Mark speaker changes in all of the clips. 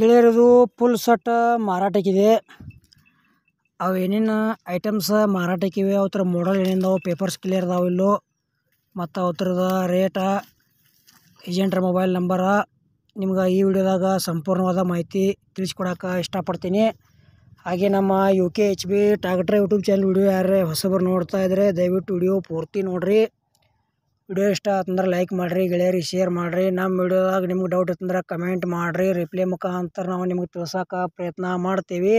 Speaker 1: ಗೆಳೆಯರದು full ಸಟ್ ಮಾರಾಟಕ್ಕಿದೆ ಅವು ಏನೇನು items ಮಾರಾಟಕ್ಕಿವೆ ಅವ್ರ ಮಾಡಲ್ ಏನೇನದಾವೆ ಪೇಪರ್ಸ್ ಕ್ಲಿಯರ್ ಅದಾವೆ ಇಲ್ಲೋ ಮತ್ತು ಅವ್ರದ ರೇಟ ಏಜೆಂಟ್ರ ಮೊಬೈಲ್ ನಂಬರ ನಿಮ್ಗೆ ಈ ವಿಡಿಯೋದಾಗ ಸಂಪೂರ್ಣವಾದ ಮಾಹಿತಿ ತಿಳಿಸ್ಕೊಡೋಕೆ ಇಷ್ಟಪಡ್ತೀನಿ ಹಾಗೆ ನಮ್ಮ ಯು ಕೆ ಎಚ್ ಬಿ ಟಾಗಟ್ರೆ ಯೂಟ್ಯೂಬ್ ಚಾನಲ್ ವಿಡಿಯೋ ಯಾರೇ ಹೊಸಬರು ನೋಡ್ತಾ ಇದ್ದರೆ ದಯವಿಟ್ಟು ವಿಡಿಯೋ ಪೂರ್ತಿ ನೋಡಿರಿ ವಿಡಿಯೋ ಇಷ್ಟ ಆತಂದ್ರೆ ಲೈಕ್ ಮಾಡಿರಿ ಗೆಳೆಯರಿಗೆ ಶೇರ್ ಮಾಡಿರಿ ನಮ್ಮ ವಿಡಿಯೋದಾಗ ನಿಮ್ಗೆ ಡೌಟ್ ಇತ್ತಂದ್ರೆ ಕಮೆಂಟ್ ಮಾಡಿರಿ ರಿಪ್ಲೈ ಮುಖಾಂತರ ನಾವು ನಿಮ್ಗೆ ತಿಳ್ಸೋಕೆ ಪ್ರಯತ್ನ ಮಾಡ್ತೀವಿ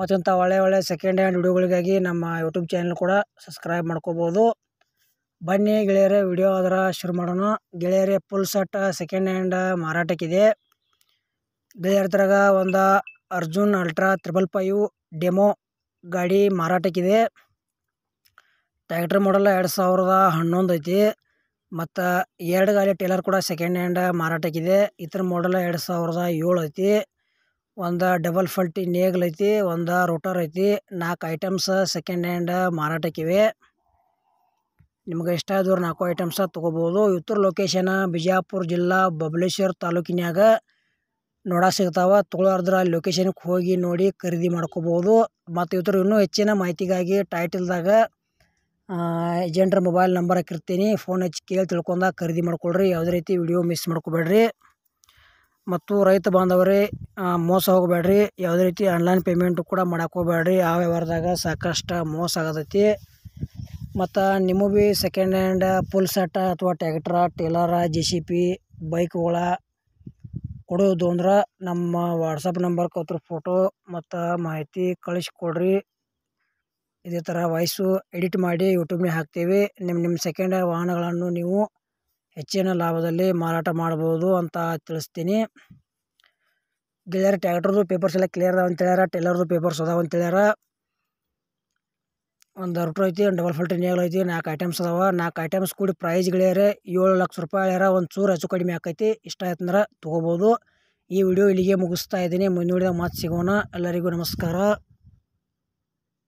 Speaker 1: ಮತ್ತಂಥ ಒಳ್ಳೆ ಒಳ್ಳೆ ಸೆಕೆಂಡ್ ಹ್ಯಾಂಡ್ ವಿಡಿಯೋಗಳಿಗಾಗಿ ನಮ್ಮ ಯೂಟ್ಯೂಬ್ ಚಾನಲ್ ಕೂಡ ಸಬ್ಸ್ಕ್ರೈಬ್ ಮಾಡ್ಕೋಬೋದು ಬನ್ನಿ ಗೆಳೆಯರೇ ವಿಡಿಯೋ ಅದರ ಶುರು ಮಾಡೋಣ ಗೆಳೆಯರೇ ಫುಲ್ ಸೆಟ್ ಸೆಕೆಂಡ್ ಹ್ಯಾಂಡ್ ಮಾರಾಟಕ್ಕಿದೆ ಗೆಳೆಯರದ್ರಾಗ ಒಂದು Arjun ultra triple five demo ಗಾಡಿ ಮಾರಾಟಕ್ಕಿದೆ ಟ್ಯಾಕ್ಟ್ರ್ ಮಾಡಲ್ ಎರಡು ಸಾವಿರದ ಹನ್ನೊಂದು ಐತಿ ಮತ್ತು ಎರಡು ಗಾಲಿ ಟೇಲರ್ ಕೂಡ ಸೆಕೆಂಡ್ ಹ್ಯಾಂಡ್ ಮಾರಾಟಕ್ಕಿದೆ ಇತರ ಮಾಡಲ್ ಎರಡು ಸಾವಿರದ ಏಳು ಐತಿ ಒಂದು ಡಬಲ್ ಫಲ್ಟಿ ನೇಗ್ಲ್ ಐತಿ ಒಂದು ರೋಟರ್ ಐತಿ ನಾಲ್ಕು ಐಟಮ್ಸ್ ಸೆಕೆಂಡ್ ಹ್ಯಾಂಡ್ ಮಾರಾಟಕ್ಕಿವೆ ನಿಮ್ಗೆ ಇಷ್ಟ ಆದವ್ರು ನಾಲ್ಕು ಐಟಮ್ಸ ತೊಗೋಬೋದು ಇತರ ಲೊಕೇಶನ್ ಬಿಜಾಪುರ ಜಿಲ್ಲಾ ಬಬಲೇಶ್ವರ ತಾಲೂಕಿನಾಗ ನೋಡ ಸಿಗ್ತಾವೆ ತೊಗೊಳಾರ್ದ್ರೆ ಅಲ್ಲಿ ಲೊಕೇಶನ್ಗೆ ಹೋಗಿ ನೋಡಿ ಖರೀದಿ ಮಾಡ್ಕೋಬೋದು ಮತ್ತು ಇತರ ಇನ್ನೂ ಹೆಚ್ಚಿನ ಮಾಹಿತಿಗಾಗಿ ಟೈಟಲ್ದಾಗ ಏಜೆಂಟ್ರ ಮೊಬೈಲ್ ನಂಬರ್ ಹಾಕಿರ್ತೀನಿ ಫೋನ್ ಹಚ್ಚಿ ಕೇಳಿ ತಿಳ್ಕೊಂಡ ಖರೀದಿ ಮಾಡ್ಕೊಳ್ರಿ ಯಾವುದೇ ರೀತಿ ವಿಡಿಯೋ ಮಿಸ್ ಮಾಡ್ಕೊಬೇಡ್ರಿ ಮತ್ತು ರೈತ ಬಾಂಧವರೇ ಮೋಸ ಹೋಗಬೇಡ್ರಿ ಯಾವುದೇ ರೀತಿ ಆನ್ಲೈನ್ ಪೇಮೆಂಟು ಕೂಡ ಮಾಡಕ್ಕೆ ಆ ವ್ಯವಹಾರದಾಗ ಸಾಕಷ್ಟು ಮೋಸ ಆಗತೈತಿ ಮತ್ತು ನಿಮ್ಮ ಭೀ ಸೆಕೆಂಡ್ ಹ್ಯಾಂಡ್ ಪುಲ್ ಸೆಟ್ ಅಥವಾ tractor trailer J C B ಬೈಕ್ಗಳ ಕೊಡೋದು ಅಂದ್ರೆ ನಮ್ಮ ವಾಟ್ಸಪ್ ನಂಬರ್ ಅವ್ರ ಫೋಟೋ ಮತ್ತು ಮಾಹಿತಿ ಕಳಿಸ್ಕೊಡ್ರಿ ಇದೇ ಥರ ವಾಯ್ಸು ಎಡಿಟ್ ಮಾಡಿ ಯೂಟ್ಯೂಬ್ನಾಗ ಹಾಕ್ತೀವಿ ನಿಮ್ಮ ನಿಮ್ಮ ಸೆಕೆಂಡ್ ವಾಹನಗಳನ್ನು ನೀವು ಹೆಚ್ಚಿನ ಲಾಭದಲ್ಲಿ ಮಾರಾಟ ಮಾಡ್ಬೋದು ಅಂತ ತಿಳಿಸ್ತೀನಿ ಗೆಳೆಯರ ಟ್ಯಾಕ್ಟ್ರದು ಪೇಪರ್ಸ್ ಎಲ್ಲ ಕ್ಲಿಯರ್ ಅದಾವ ಅಂತ ಹೇಳ್ಯಾರ ಟೇಲರ್ದು ಪೇಪರ್ಸ್ ಅದಾವ ಅಂತ ಹೇಳ್ಯಾರ ಒಂದು ಅರ್ಟು ಐತಿ ಒಂದು ಡಬಲ್ ಫಲ್ಟ್ರಿ ನೇಗಲ್ ಐತಿ ನಾಲ್ಕು ಐಟಮ್ಸ್ ಅದಾವ ನಾಲ್ಕು ಐಟಮ್ಸ್ ಕೂಡಿ ಪ್ರೈಸ್ ಗೆಳೆಯರೆ ಏಳು ಲಕ್ಷ ರೂಪಾಯಿ ಹೇಳ್ಯಾರ ಒಂದು ಚೂರು ಹೆಚ್ಚು ಕಡಿಮೆ ಆಕೈತಿ ಇಷ್ಟ ಅಂದ್ರೆ ತೊಗೋಬೋದು ಈ ವಿಡಿಯೋ ಇಲ್ಲಿಗೆ ಮುಗಿಸ್ತಾ ಇದ್ದೀನಿ ಮುಂದೂಡಿದ ಮಾತು ಸಿಗೋಣ ಎಲ್ಲರಿಗೂ ನಮಸ್ಕಾರ